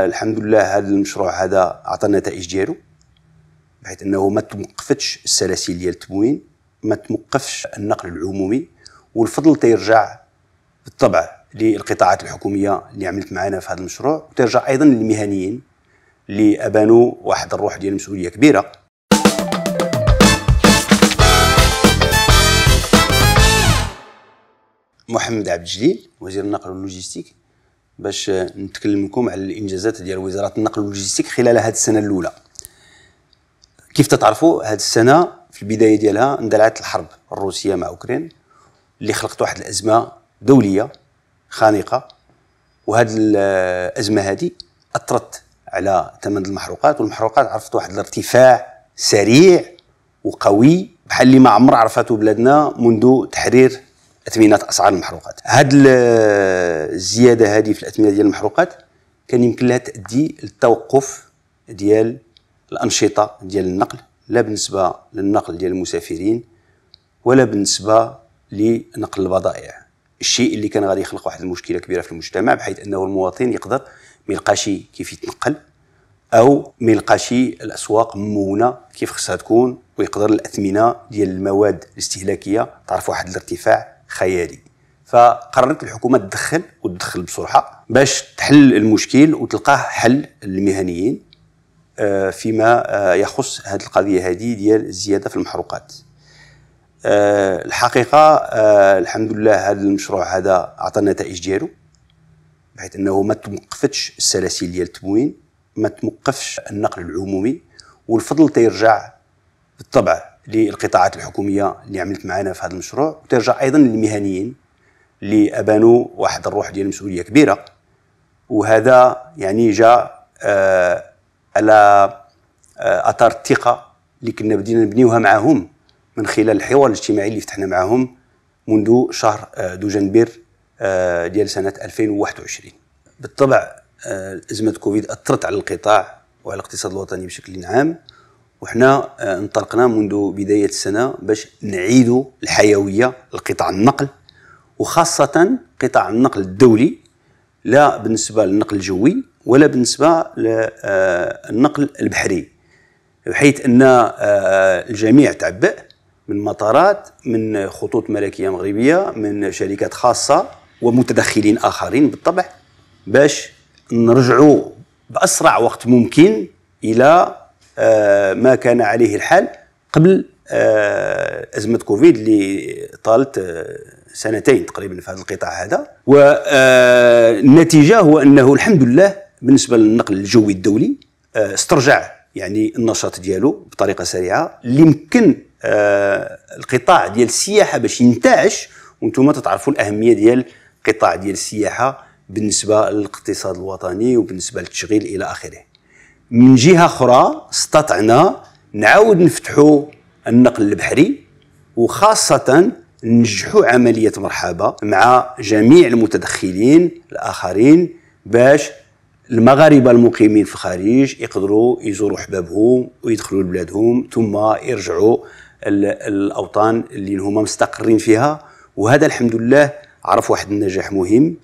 الحمد لله هذا المشروع هذا أعطى النتائج ديالو بحيث انه ما توقفتش السلاسل ديال التموين ما توقفش النقل العمومي والفضل تيرجع بالطبع للقطاعات الحكوميه اللي عملت معنا في هذا المشروع وترجع ايضا للمهنيين اللي ابانوا واحد الروح ديال المسؤوليه كبيره محمد عبد الجليل وزير النقل واللوجيستيك باش نتكلم لكم على الانجازات ديال وزاره النقل واللوجيستيك خلال هذه السنه الاولى كيف تتعرفوا هذه السنه في البدايه ديالها اندلعت الحرب الروسيه مع اوكرين اللي خلقت واحد الازمه دوليه خانقه وهذه الازمه هذه اثرت على ثمن المحروقات والمحروقات عرفت واحد الارتفاع سريع وقوي بحال اللي ما عمر عرفته بلادنا منذ تحرير اثمنه اسعار المحروقات هاد الزياده هذه في الاثمنه ديال المحروقات كان يمكن لها تؤدي للتوقف ديال الانشطه ديال النقل لا بالنسبه للنقل ديال المسافرين ولا بالنسبه لنقل البضائع الشيء اللي كان غادي يخلق واحد المشكله كبيره في المجتمع بحيث انه المواطن يقدر ما يلقاش كيف يتنقل او ما يلقاش الاسواق ممونه كيف خصها تكون ويقدر الاثمنه ديال المواد الاستهلاكيه تعرف واحد الارتفاع خيالي فقررت الحكومه تدخل وتدخل بسرعه باش تحل المشكل وتلقاه حل للمهنيين آه، فيما آه، يخص هذه القضيه هذه ديال الزياده في المحروقات آه، الحقيقه الحمد لله هذا المشروع هذا عطى النتائج ديالو بحيث انه ما توقفتش السلاسل ديال التموين ما توقفش النقل العمومي والفضل تيرجع بالطبع للقطاعات الحكوميه اللي عملت معنا في هذا المشروع وترجع ايضا للمهنيين اللي ابانوا واحد الروح ديال المسؤوليه كبيره وهذا يعني جاء آه على آه اثار الثقه اللي كنا بدينا نبنيوها معهم من خلال الحوار الاجتماعي اللي فتحنا معهم منذ شهر آه دجنبر آه، ديال سنه 2021 بالطبع آه، ازمه كوفيد اثرت على القطاع وعلى الاقتصاد الوطني بشكل عام وحنا آه، انطلقنا منذ بدايه السنه باش نعيدوا الحيويه لقطاع النقل وخاصه قطاع النقل الدولي لا بالنسبه للنقل الجوي ولا بالنسبه للنقل آه، البحري بحيث ان آه، الجميع تعبأ من مطارات من خطوط ملكيه مغربيه من شركات خاصه ومتدخلين اخرين بالطبع باش نرجعوا باسرع وقت ممكن الى آه، ما كان عليه الحال قبل آه، ازمه كوفيد اللي طالت آه، سنتين تقريبا في هذا القطاع هذا والنتيجه هو انه الحمد لله بالنسبه للنقل الجوي الدولي استرجع يعني النشاط ديالو بطريقه سريعه اللي يمكن القطاع ديال السياحه باش ينتعش وانتم تتعرفوا الاهميه ديال القطاع ديال السياحه بالنسبه للاقتصاد الوطني وبالنسبه للتشغيل الى اخره من جهه اخرى استطعنا نعاود نفتحوا النقل البحري وخاصه ننجحوا عمليه مرحبا مع جميع المتدخلين الاخرين باش المغاربه المقيمين في الخارج يقدروا يزوروا حبابهم ويدخلوا لبلادهم ثم يرجعوا الاوطان اللي هما مستقرين فيها وهذا الحمد لله عرف واحد النجاح مهم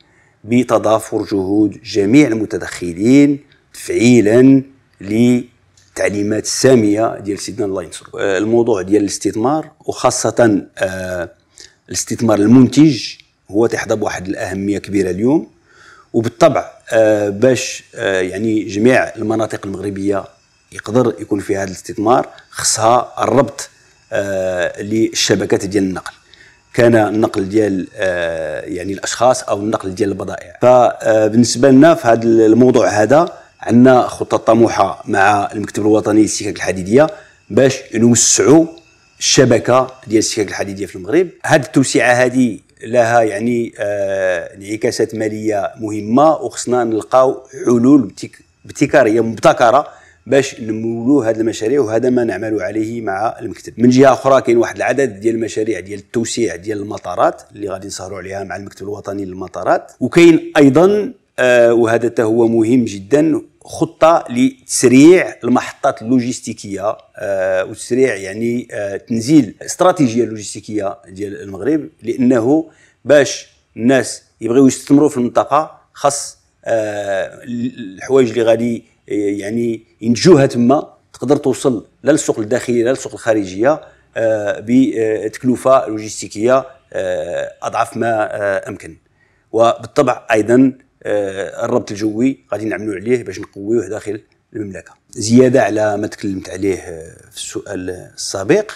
بتضافر جهود جميع المتدخلين تفعيلا لتعليمات الساميه ديال سيدنا الله ينصرو آه، الموضوع ديال الاستثمار وخاصه آه، الاستثمار المنتج هو تحظى بواحد الاهميه كبيره اليوم وبالطبع آه، باش يعني جميع المناطق المغربيه يقدر يكون في هذا الاستثمار خصها الربط للشبكات ديال النقل كان النقل ديال يعني الاشخاص او النقل ديال البضائع فبالنسبه لنا في هذا الموضوع هذا عندنا خطه طموحه مع المكتب الوطني للسكك الحديديه باش نوسعوا الشبكه ديال السكك الحديديه في المغرب هذه التوسعه هذه لها يعني آه انعكاسات ماليه مهمه وخصنا نلقاو حلول ابتكاريه مبتكره باش نمولوا هذه المشاريع وهذا ما نعمل عليه مع المكتب من جهه اخرى كاين واحد العدد ديال المشاريع ديال التوسيع ديال المطارات اللي غادي نسهروا عليها مع المكتب الوطني للمطارات وكاين ايضا آه، وهذا حتى هو مهم جدا خطه لتسريع المحطات اللوجستيكيه آه، وتسريع يعني آه، تنزيل استراتيجيه اللوجستيكيه ديال المغرب لانه باش الناس يبغيو يستثمروا في المنطقه خاص الحوايج اللي غادي يعني ينتجوها تما تقدر توصل لا للسوق الداخليه لا للسوق الخارجيه بتكلفه لوجستيكيه اضعف ما امكن وبالطبع ايضا آه، الربط الجوي غادي نعملوا عليه باش نقويوه داخل المملكه زياده على ما تكلمت عليه آه، في السؤال السابق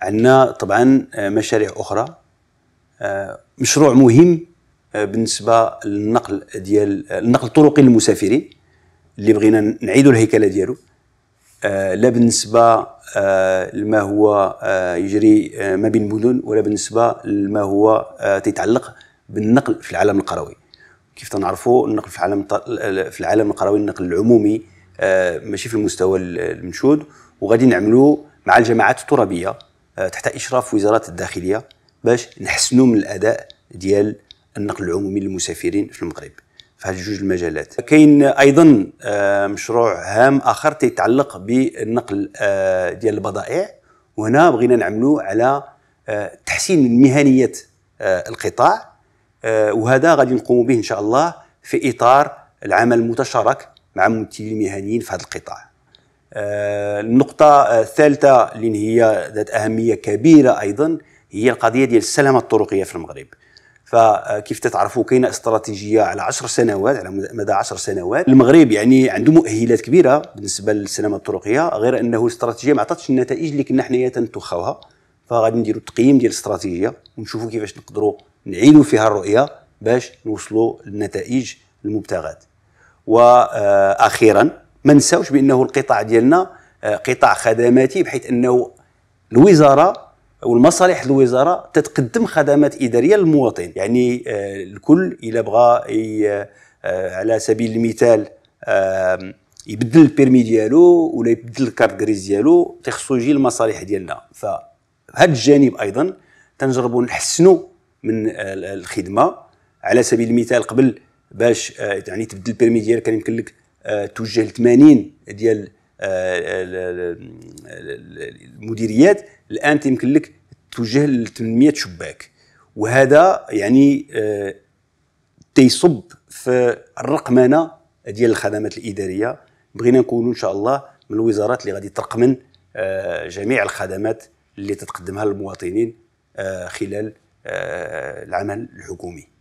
عندنا طبعا آه، مشاريع اخرى مشروع مهم بالنسبه للنقل ديال النقل الطرقي للمسافرين اللي بغينا نعيدوا الهيكله ديالو لا بالنسبه لما هو يجري ما بين المدن ولا بالنسبه لما هو تيتعلق بالنقل في العالم القروي كيف تنعرفوا النقل في العالم في العالم القروي النقل العمومي آه، ماشي في المستوى المنشود وغادي نعملوا مع الجماعات الترابيه آه، تحت اشراف وزاره الداخليه باش نحسنوا من الاداء ديال النقل العمومي للمسافرين في المغرب في هذه جوج المجالات كاين ايضا آه، مشروع هام اخر تيتعلق بالنقل ديال البضائع وهنا بغينا نعملوا على تحسين مهنيه القطاع آه، وهذا غادي نقوم به ان شاء الله في اطار العمل المتشارك مع ممثلين المهنيين في هذا القطاع آه، النقطة الثالثة اللي هي ذات أهمية كبيرة أيضا هي القضية ديال السلامة الطرقية في المغرب فكيف تتعرفوا كاينه استراتيجيه على 10 سنوات على مدى 10 سنوات المغرب يعني عنده مؤهلات كبيره بالنسبه للسلامه الطرقيه غير انه الاستراتيجيه ما عطاتش النتائج اللي كنا حنايا تنتوخاوها فغادي نديروا التقييم ديال الاستراتيجيه ونشوفوا كيفاش نقدروا نعيدوا فيها الرؤيه باش نوصلوا للنتائج المبتغاه واخيرا ما نساوش بانه القطاع ديالنا آه، قطاع خدماتي بحيث انه الوزاره والمصالح الوزاره تتقدم خدمات اداريه للمواطن يعني آه، الكل الا بغى آه، على سبيل المثال يبدل البيرمي ديالو ولا يبدل الكارت غريز ديالو تيخصو يجي المصالح ديالنا فهاد الجانب ايضا تنجربوا نحسنوا من الخدمه على سبيل المثال قبل باش آه، يعني تبدل البيرمي ديالك كان يمكن لك آه، توجه ل 80 ديال آه، المديريات الان تيمكن لك توجه ل 800 شباك وهذا يعني تيصب في الرقمنه ديال الخدمات الاداريه بغينا نكونوا ان شاء الله من الوزارات اللي غادي ترقمن جميع الخدمات اللي تتقدمها للمواطنين خلال آه، العمل الحكومي